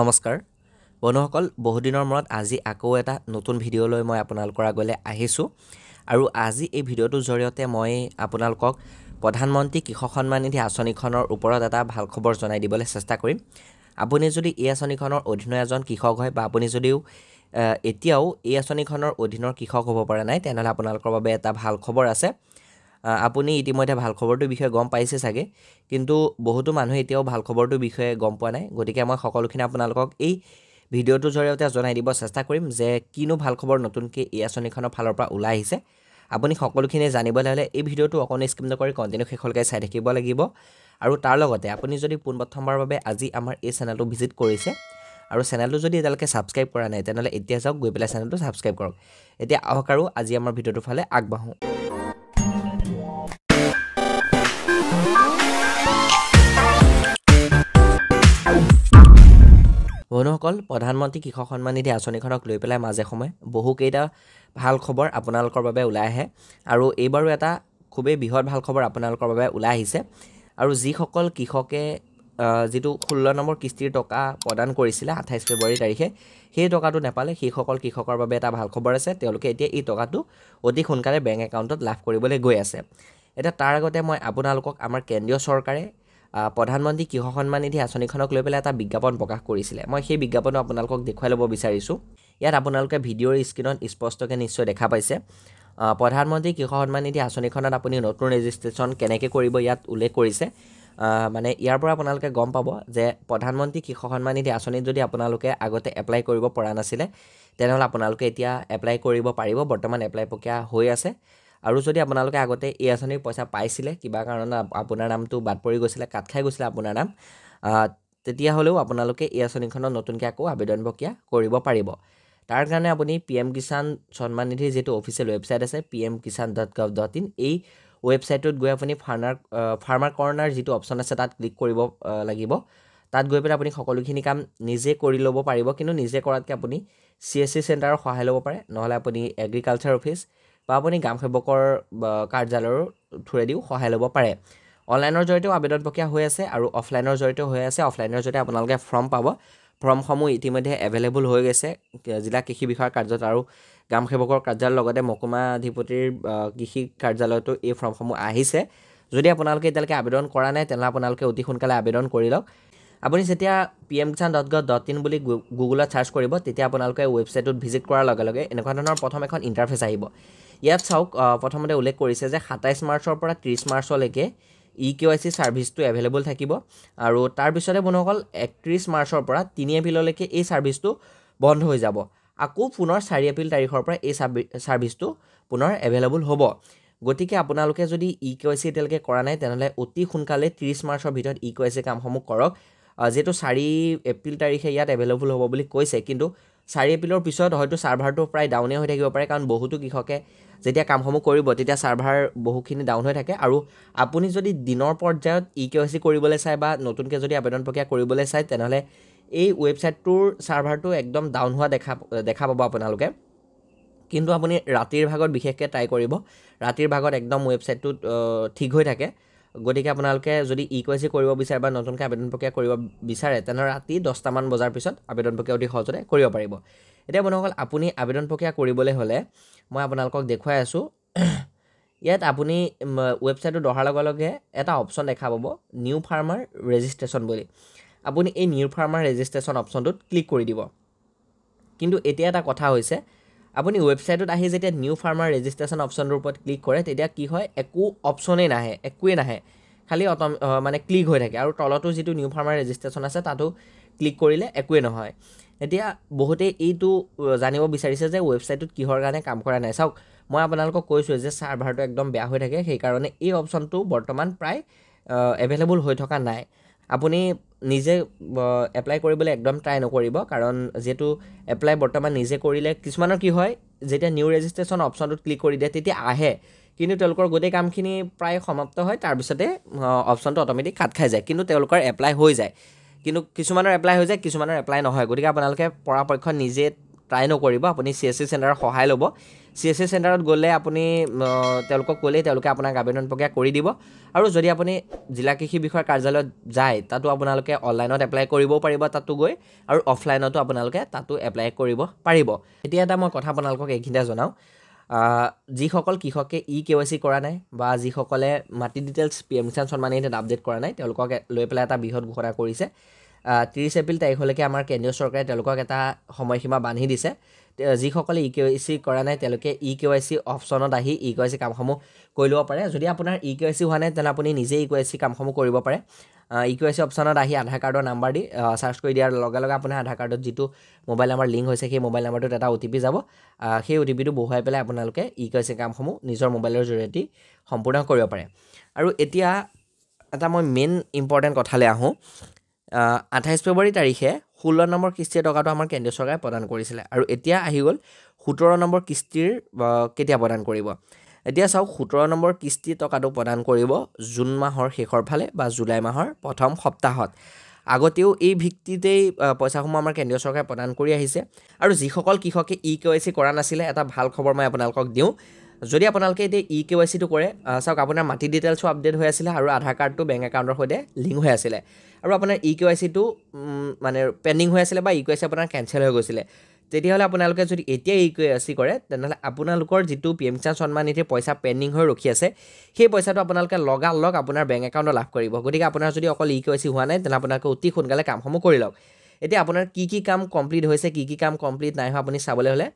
নমস্কাৰ বন্ধুসকল বহুদিনৰ মূৰত আজি আকৌ এটা নতুন ভিডিঅ' লৈ মই আপোনালোকৰ আগলৈ আহিছোঁ আৰু আজি এই ভিডিঅ'টোৰ জৰিয়তে মই আপোনালোকক প্ৰধানমন্ত্ৰী কৃষক সন্মান নিধি আঁচনিখনৰ ওপৰত এটা ভাল খবৰ জনাই দিবলৈ চেষ্টা কৰিম আপুনি যদি এই আঁচনিখনৰ অধীনৰ এজন কৃষক হয় বা আপুনি যদিও এতিয়াও এই আঁচনিখনৰ অধীনৰ কৃষক হ'ব পৰা নাই তেনেহ'লে আপোনালোকৰ বাবে এটা ভাল খবৰ আছে আপুনি ইতিমধ্যে ভাল খবৰটোৰ বিষয়ে গম পাইছে চাগে কিন্তু বহুতো মানুহে এতিয়াও ভাল খবৰটোৰ বিষয়ে গম পোৱা নাই গতিকে মই সকলোখিনি আপোনালোকক এই ভিডিঅ'টোৰ জৰিয়তে জনাই দিব চেষ্টা কৰিম যে কিনো ভাল খবৰ নতুনকৈ এই আঁচনিখনৰ ফালৰ পৰা ওলাই আহিছে আপুনি সকলোখিনি জানিবলৈ হ'লে এই ভিডিঅ'টো অকণ স্কিম নকৰি কণ্টিনিউ শেষলৈকে চাই থাকিব লাগিব আৰু তাৰ লগতে আপুনি যদি পোনপ্ৰথমবাৰৰ বাবে আজি আমাৰ এই চেনেলটো ভিজিট কৰিছে আৰু চেনেলটো যদি এতিয়ালৈকে ছাবস্ক্ৰাইব কৰা নাই তেনেহ'লে এতিয়া যাওক গৈ পেলাই চেনেলটো ছাবস্ক্ৰাইব কৰক এতিয়া আহক আৰু আজি আমাৰ ভিডিঅ'টোৰ ফালে আগবাঢ়োঁ বন্ধুসকল প্ৰধানমন্ত্ৰী কৃষক সন্মান নিধি আঁচনিখনক লৈ পেলাই মাজে সময়ে বহুকেইটা ভাল খবৰ আপোনালোকৰ বাবে ওলাই আহে আৰু এইবাৰো এটা খুবেই বৃহৎ ভাল খবৰ আপোনালোকৰ বাবে ওলাই আহিছে আৰু যিসকল কৃষকে যিটো ষোল্ল নম্বৰ কিস্তিৰ টকা প্ৰদান কৰিছিলে আঠাইছ ফেব্ৰুৱাৰী তাৰিখে সেই টকাটো নেপালে সেইসকল কৃষকৰ বাবে এটা ভাল খবৰ আছে তেওঁলোকে এতিয়া এই টকাটো অতি সোনকালে বেংক একাউণ্টত লাভ কৰিবলৈ গৈ আছে এতিয়া তাৰ আগতে মই আপোনালোকক আমাৰ কেন্দ্ৰীয় চৰকাৰে প্ৰধানমন্ত্ৰী কৃষক সন্মান নিধি আঁচনিখনক লৈ পেলাই এটা বিজ্ঞাপন প্ৰকাশ কৰিছিলে মই সেই বিজ্ঞাপনটো আপোনালোকক দেখুৱাই ল'ব বিচাৰিছোঁ ইয়াত আপোনালোকে ভিডিঅ'ৰ স্ক্ৰীণত স্পষ্টকৈ নিশ্চয় দেখা পাইছে প্ৰধানমন্ত্ৰী কৃষক সন্মান নিধি আঁচনিখনত আপুনি নতুন ৰেজিষ্ট্ৰেশ্যন কেনেকৈ কৰিব ইয়াত উল্লেখ কৰিছে মানে ইয়াৰ পৰা আপোনালোকে গম পাব যে প্ৰধানমন্ত্ৰী কৃষক সন্মান নিধি আঁচনিত যদি আপোনালোকে আগতে এপ্লাই কৰিব পৰা নাছিলে তেনেহ'লে আপোনালোকে এতিয়া এপ্লাই কৰিব পাৰিব বৰ্তমান এপ্লাই প্ৰক্ৰিয়া হৈ আছে আৰু যদি আপোনালোকে আগতে এই আঁচনিৰ পইচা পাইছিলে কিবা কাৰণত আপোনাৰ নামটো বাদ পৰি গৈছিলে কাট খাই গৈছিলে আপোনাৰ নাম তেতিয়াহ'লেও আপোনালোকে এই আঁচনিখনত নতুনকৈ আকৌ আবেদন প্ৰক্ৰিয়া কৰিব পাৰিব তাৰ কাৰণে আপুনি পি এম কিষাণ সন্মান নিধিৰ যিটো অফিচিয়েল ৱেবছাইট আছে P M Kisan dot gov dot in এই ৱেবছাইটটোত গৈ আপুনি ফাৰ্মাৰ ফাৰ্মাৰ কৰ্ণাৰ যিটো অপশ্যন আছে তাত ক্লিক কৰিব লাগিব তাত গৈ পেলাই আপুনি সকলোখিনি কাম নিজে কৰি ল'ব পাৰিব কিন্তু নিজে কৰাতকৈ আপুনি চি এছ চি চেণ্টাৰৰ সহায় ল'ব পাৰে নহ'লে আপুনি এগ্ৰিকালচাৰ অফিচ বা আপুনি গ্ৰাম সেৱকৰ কাৰ্যালয়ৰ থ্ৰুৱেদিও সহায় ল'ব পাৰে অনলাইনৰ জৰিয়তেও আবেদন প্ৰক্ৰিয়া হৈ আছে আৰু অফলাইনৰ জৰিয়তেও হৈ আছে অফলাইনৰ জৰিয়তে আপোনালোকে ফৰ্ম পাব ফৰ্মসমূহ ইতিমধ্যে এভেইলেবল হৈ গৈছে জিলা কৃষি বিষয়াৰ কাৰ্যালয় আৰু গ্ৰাম সেৱকৰ কাৰ্যালয়ৰ লগতে মকুমা মকুমাধিপতিৰ কৃষি কাৰ্যালয়তো এই ফৰ্মসমূহ আহিছে যদি আপোনালোকে এতিয়ালৈকে আবেদন কৰা নাই তেনেহ'লে আপোনালোকে অতি সোনকালে আবেদন কৰি লওক আপুনি যেতিয়া P M Kisan dot gov dot in বুলি গুগলত ছাৰ্চ কৰিব তেতিয়া আপোনালোকে ৱেবছাইটটোত ভিজিট কৰাৰ লগে লগে এনেকুৱা ধৰণৰ প্ৰথম এখন ইণ্টাৰফেচ আহিব ইয়াত চাওক প্ৰথমতে উল্লেখ কৰিছে যে সাতাইছ মাৰ্চৰ পৰা ত্ৰিছ মাৰ্চলৈকে ই কে ৱাই চি ছাৰ্ভিচটো এভেইলেবল থাকিব আৰু তাৰপিছতে বন্ধুসকল একত্ৰিছ মাৰ্চৰ পৰা তিনি এপ্ৰিললৈকে এই ছাৰ্ভিচটো বন্ধ হৈ যাব আকৌ পুনৰ চাৰি এপ্ৰিল তাৰিখৰ পৰা এই ছাৰ্ভিচটো পুনৰ এভেইলেবল হ'ব গতিকে আপোনালোকে যদি ই কে ৱাই চি এতিয়ালৈকে কৰা নাই তেনেহ'লে অতি সোনকালে ত্ৰিছ মাৰ্চৰ ভিতৰত ই কে ৱাই চি কামসমূহ কৰক যিহেতু চাৰি এপ্ৰিল তাৰিখে ইয়াত এভেইলেবল হ'ব বুলি কৈছে কিন্তু চাৰি এপ্ৰিলৰ পিছত হয়তো ছাৰ্ভাৰটো প্ৰায় ডাউনেই হৈ থাকিব পাৰে কাৰণ বহুতো কৃষকে যেতিয়া কামসমূহ কৰিব তেতিয়া ছাৰ্ভাৰ বহুখিনি ডাউন হৈ থাকে আৰু আপুনি যদি দিনৰ পৰ্যায়ত ই কে ৱাই চি কৰিবলৈ চায় বা নতুনকৈ যদি আবেদন প্ৰক্ৰিয়া কৰিবলৈ চায় তেনেহ'লে এই ৱেবছাইটটোৰ ছাৰ্ভাৰটো একদম ডাউন হোৱা দেখা দেখা পাব আপোনালোকে কিন্তু আপুনি ৰাতিৰ ভাগত বিশেষকৈ ট্ৰাই কৰিব ৰাতিৰ ভাগত একদম ৱেবছাইটটো ঠিক হৈ থাকে গতিকে আপোনালোকে যদি ই কে চি কৰিব বিচাৰে বা নতুনকৈ আবেদন প্ৰক্ৰিয়া কৰিব বিচাৰে তেনেহ'লে ৰাতি দহটামান বজাৰ পিছত আবেদন প্ৰক্ৰিয়া অতি সহজতে কৰিব পাৰিব এতিয়া বন্ধুসকল আপুনি আবেদন প্ৰক্ৰিয়া কৰিবলৈ হ'লে মই আপোনালোকক দেখুৱাই আছোঁ ইয়াত আপুনি ৱেবছাইটটো দহাৰ লগে লগে এটা অপশ্যন দেখা পাব নিউ ফাৰ্মাৰ ৰেজিষ্ট্ৰেশ্যন বুলি আপুনি এই নিউ ফাৰ্মাৰ ৰেজিষ্ট্ৰেশ্যন অপশ্যনটোত ক্লিক কৰি দিব কিন্তু এতিয়া এটা কথা হৈছে আপুনি ৱেবছাইটত আহি যেতিয়া নিউ ফাৰ্মাৰ ৰেজিষ্ট্ৰেশ্যন অপশ্যনটোৰ ওপৰত ক্লিক কৰে তেতিয়া কি হয় একো অপশ্যনেই নাহে একোৱেই নাহে খালি অট মানে ক্লিক হৈ থাকে আৰু তলতো যিটো নিউ ফাৰ্মাৰ ৰেজিষ্ট্ৰেশ্যন আছে তাতো ক্লিক কৰিলে একোৱেই নহয় এতিয়া বহুতেই এইটো জানিব বিচাৰিছে যে ৱেবছাইটটোত কিহৰ কাৰণে কাম কৰা নাই চাওক মই আপোনালোকক কৈছোঁ যে ছাৰ্ভাৰটো একদম বেয়া হৈ থাকে সেইকাৰণে এই অপশ্যনটো বৰ্তমান প্ৰায় এভেইলেবল হৈ থকা নাই আপুনি নিজে এপ্লাই কৰিবলৈ একদম ট্ৰাই নকৰিব কাৰণ যিহেতু এপ্লাই বৰ্তমান নিজে কৰিলে কিছুমানৰ কি হয় যেতিয়া নিউ ৰেজিষ্ট্ৰেশ্যন অপশ্যনটোত ক্লিক কৰি দিয়ে তেতিয়া আহে কিন্তু তেওঁলোকৰ গোটেই কামখিনি প্ৰায় সমাপ্ত হয় তাৰপিছতে অপশ্যনটো অট'মেটিক খাট খাই যায় কিন্তু তেওঁলোকৰ এপ্লাই হৈ যায় কিন্তু কিছুমানৰ এপ্লাই হৈ যায় কিছুমানৰ এপ্লাই নহয় গতিকে আপোনালোকে পৰাপক্ষত নিজে ট্ৰাই নকৰিব আপুনি চি এছ চি চেণ্টাৰৰ সহায় ল'ব চি এছ চি চেণ্টাৰত গ'লে আপুনি তেওঁলোকক ক'লেই তেওঁলোকে আপোনাক আবেদন প্ৰক্ৰিয়া কৰি দিব আৰু যদি আপুনি জিলা কৃষি বিষয়াৰ কাৰ্যালয়ত যায় তাতো আপোনালোকে অনলাইনত এপ্লাই কৰিব পাৰিব তাতো গৈ আৰু অফলাইনতো আপোনালোকে তাতো এপ্লাই কৰিব পাৰিব এতিয়া এটা মই কথা আপোনালোকক এইখিনিতে জনাওঁ যিসকল কৃষকে ই কে ৱাই চি কৰা নাই বা যিসকলে মাটি ডিটেইলছ পি এম কিষাণ সন্মানে এতিয়া আপডেট কৰা নাই তেওঁলোকক লৈ পেলাই এটা বৃহৎ ঘোষণা কৰিছে ত্ৰিছ এপ্ৰিল তাৰিখলৈকে আমাৰ কেন্দ্ৰীয় চৰকাৰে তেওঁলোকক এটা সময়সীমা বান্ধি দিছে যিসকলে ই কে ৱাই চি কৰা নাই তেওঁলোকে ই কে ৱাই চি অপশ্যনত আহি ই কে ৱাই চি কামসমূহ কৰি ল'ব পাৰে যদি আপোনাৰ ই কে ৱাই চি হোৱা নাই তেনে আপুনি নিজেই e e K Y C কামসমূহ কৰিব পাৰে ই কে ৱাই চি অপশ্যনত আহি আধাৰ কাৰ্ডৰ নাম্বাৰ দি চাৰ্চ কৰি দিয়াৰ লগে লগে আপোনাৰ আধাৰ কাৰ্ডত যিটো মোবাইল নাম্বাৰ লিংক হৈছে সেই মোবাইল নাম্বাৰটোত এটা অ' টি পি যাব সেই অ' টি পিটো বহুৱাই পেলাই আপোনালোকে ই কে ৱাই চি কামসমূহ নিজৰ মোবাইলৰ জৰিয়তে সম্পূৰ্ণ কৰিব পাৰে আৰু এতিয়া এটা মই মেইন ইম্পৰ্টেণ্ট কথালৈ আহোঁ আঠাইছ ফেব্ৰুৱাৰী তাৰিখে ষোল্ল নম্বৰ কিস্তিৰ টকাটো আমাৰ কেন্দ্ৰীয় চৰকাৰে প্ৰদান কৰিছিলে আৰু এতিয়া আহি গ'ল সোতৰ নম্বৰ কিস্তিৰ কেতিয়া প্ৰদান কৰিব এতিয়া চাওক সোতৰ নম্বৰ কিস্তি টকাটো প্ৰদান কৰিব জুন মাহৰ শেষৰ ফালে বা জুলাই মাহৰ প্ৰথম সপ্তাহত আগতেও এই ভিত্তিতেই পইচাসমূহ আমাৰ কেন্দ্ৰীয় চৰকাৰে প্ৰদান কৰি আহিছে আৰু যিসকল কৃষকে ই কে ৱাই চি কৰা নাছিলে এটা ভাল খবৰ মই আপোনালোকক দিওঁ যদি আপোনালোকে এতিয়া ই কে ৱাই চিটো কৰে চাওক আপোনাৰ মাটি ডিটেইলছো আপডেট হৈ আছিলে আৰু আধাৰ কাৰ্ডটো বেংক একাউণ্টৰ সৈতে লিংক হৈ আছিলে আৰু আপোনাৰ ই কে ৱাই চিটো মানে পেণ্ডিং হৈ আছিলে বা ই কে ৱাই চি আপোনাৰ কেঞ্চেল হৈ গৈছিলে তেতিয়াহ'লে আপোনালোকে যদি এতিয়া ই কে ৱাই চি কৰে তেনেহ'লে আপোনালোকৰ যিটো পি এম কিষাণ সন্মান নিধিৰ পইচা পেণ্ডিং হৈ ৰখি আছে সেই পইচাটো আপোনালোকে লগা লগ আপোনাৰ বেংক একাউণ্টত লাভ কৰিব গতিকে আপোনাৰ যদি অকল ই কে ৱাই চি হোৱা নাই তেনেহ'লে আপোনালোকে অতি সোনকালে কামসমূহ কৰি লওক এতিয়া আপোনাৰ কি কি কাম কমপ্লিট হৈছে কি কি কাম কমপ্লিট নাই হোৱা আপুনি চাবলৈ হ'লে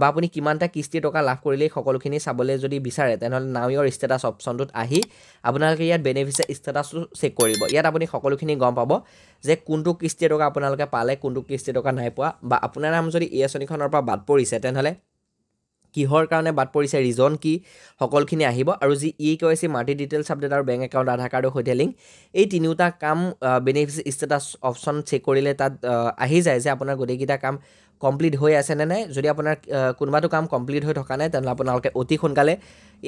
বা আপুনি কিমানটা কিস্তি টকা লাভ কৰিলেই সকলোখিনি চাবলৈ যদি বিচাৰে তেনেহ'লে নাও ইয়ৰ ষ্টেটাছ অপশ্যনটোত আহি আপোনালোকে ইয়াত বেনিফিচিয়াৰ ষ্টেটাছটো চেক কৰিব ইয়াত আপুনি সকলোখিনি গম পাব যে কোনটো কিস্তি টকা আপোনালোকে পালে কোনটো কিস্তি টকা নাই পোৱা বা আপোনাৰ নাম যদি এ আঁচনিখনৰ পৰা বাদ পৰিছে তেনেহ'লে কিহৰ কাৰণে বাদ পৰিছে ৰিজন কি সকলোখিনি আহিব আৰু যি ই কে ৱাই চি মাটি ডিটেইলছ আপডেট আৰু বেংক একাউণ্ট আধাৰ কাৰ্ডৰ সৈতে লিংক এই তিনিওটা কাম বেনিফিচিয়েল ষ্টেটাছ অপশ্যন চেক কৰিলে তাত আহি যায় যে আপোনাৰ গোটেইকেইটা কাম কমপ্লিট হৈ আছেনে নাই যদি আপোনাৰ কোনোবাটো কাম কমপ্লিট হৈ থকা নাই তেনেহ'লে আপোনালোকে অতি সোনকালে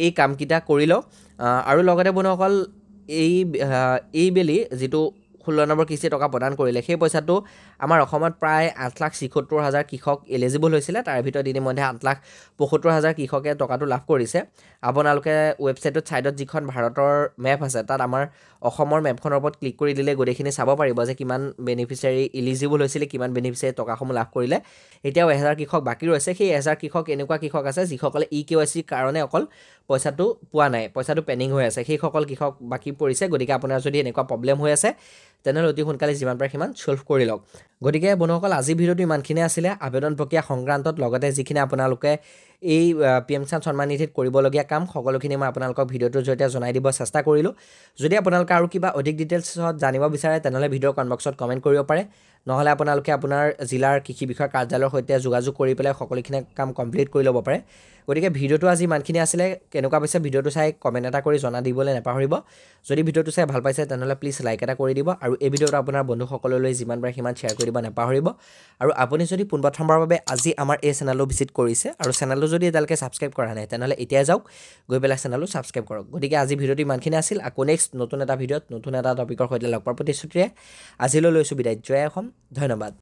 এই কামকেইটা কৰি লওক আৰু লগতে বন্ধুসকল এই এইবেলি যিটো ষোল্ল নম্বৰ কিস্তি টকা প্ৰদান কৰিলে সেই পইচাটো আমাৰ অসমত প্ৰায় আঠ লাখ ছিসত্তৰ হাজাৰ কৃষক এলিজিবল হৈছিলে তাৰ ভিতৰত ইতিমধ্যে আঠ লাখ পঁসত্তৰ হাজাৰ কৃষকে টকাটো লাভ কৰিছে আপোনালোকে ৱেবছাইটত ছাইডত যিখন ভাৰতৰ মেপ আছে তাত আমাৰ অসমৰ মেপখনৰ ওপৰত ক্লিক কৰি দিলে গোটেইখিনি চাব পাৰিব যে কিমান বেনিফিচিয়াৰী ইলিজিবল হৈছিলে কিমান বেনিফিচিয়াৰী টকাসমূহ লাভ কৰিলে এতিয়াও এহেজাৰ কৃষক বাকী ৰৈছে সেই এহেজাৰ কৃষক এনেকুৱা কৃষক আছে যিসকলে ই কে ৱাই চিৰ কাৰণে অকল পইচাটো পোৱা নাই পইচাটো পেণ্ডিং হৈ আছে সেইসকল কৃষক বাকী পৰিছে গতিকে আপোনাৰ যদি এনেকুৱা প্ৰব্লেম হৈ আছে তেনেহ'লে অতি সোনকালে যিমান পাৰে সিমান চ'ল্ভ কৰি লওক গতিকে বন্ধুসকল আজিৰ ভিডিঅ'টো ইমানখিনিয়ে আছিলে আবেদন প্ৰক্ৰিয়া সংক্ৰান্তত লগতে যিখিনি আপোনালোকে এই পি এম চান সন্মান নিধিত কৰিবলগীয়া কাম সকলোখিনি মই আপোনালোকক ভিডিঅ'টোৰ জৰিয়তে জনাই দিব চেষ্টা কৰিলোঁ যদি আপোনালোকে আৰু কিবা অধিক ডিটেইলছত জানিব বিচাৰে তেনেহ'লে ভিডিঅ' কনবক্সত কমেণ্ট কৰিব পাৰে নহ'লে আপোনালোকে আপোনাৰ জিলাৰ কৃষি বিষয়ৰ কাৰ্যালয়ৰ সৈতে যোগাযোগ কৰি পেলাই সকলোখিনি কাম কমপ্লিট কৰি ল'ব পাৰে গতিকে ভিডিঅ'টো আজি ইমানখিনি আছিলে কেনেকুৱা পাইছে ভিডিঅ'টো চাই কমেণ্ট এটা কৰি জনাই দিবলৈ নাপাহৰিব যদি ভিডিঅ'টো চাই ভাল পাইছে তেনেহ'লে প্লিজ লাইক এটা কৰি দিব আৰু এই ভিডিঅ'টো আপোনাৰ বন্ধুসকললৈ যিমান পাৰে সিমান শ্বেয়াৰ কৰি কৰিবা নেপাহৰিব আৰু আপুনি যদি পোনপ্ৰথমবাৰৰ বাবে আজি আমাৰ এই চেনেলটো ভিজিট কৰিছে আৰু চেনেলটো যদি এতিয়ালৈকে ছাবস্ক্ৰাইব কৰা নাই তেনেহ'লে এতিয়াই যাওক গৈ পেলাই চেনেলটো ছাবস্ক্ৰাইব কৰক গতিকে আজি ভিডিঅ'টো ইমানখিনি আছিল আকৌ নেক্সট নতুন এটা ভিডিঅ'ত নতুন এটা টপিকৰ সৈতে লগ পোৱাৰ প্ৰতিশ্ৰুতিৰে আজিলৈ লৈছোঁ বিদায় জয় অসম ধন্যবাদ